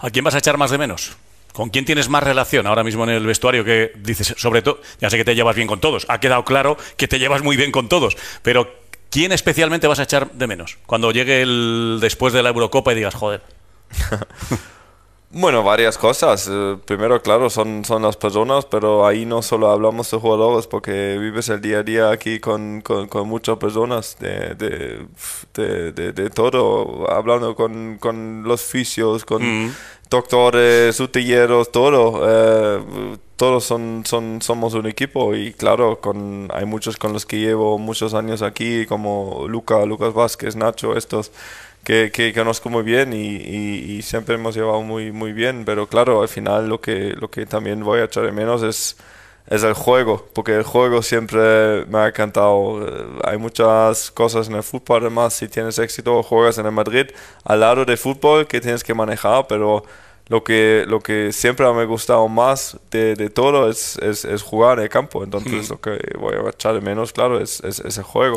¿A quién vas a echar más de menos? ¿Con quién tienes más relación ahora mismo en el vestuario que dices, sobre todo, ya sé que te llevas bien con todos, ha quedado claro que te llevas muy bien con todos, pero ¿quién especialmente vas a echar de menos cuando llegue el después de la Eurocopa y digas, joder? Bueno, varias cosas. Eh, primero, claro, son, son las personas, pero ahí no solo hablamos de jugadores, porque vives el día a día aquí con, muchas personas de, de, todo, hablando con, los fisios, con mm. doctores, sutilleros, todo. Eh, todos son, son, somos un equipo y claro, con, hay muchos con los que llevo muchos años aquí, como Luca, Lucas Vázquez, Nacho, estos que, conozco muy bien y, siempre hemos llevado muy, muy bien, pero claro, al final lo que, lo que también voy a echar de menos es, es el juego, porque el juego siempre me ha encantado. Eh, hay muchas cosas en el fútbol, además, si tienes éxito o juegas en el Madrid, al lado de fútbol que tienes que manejar, pero lo que, lo que siempre me ha gustado más de, todo es, es, jugar en el campo. Entonces, hmm. lo que voy a echar de menos, claro, es, es, es, el juego.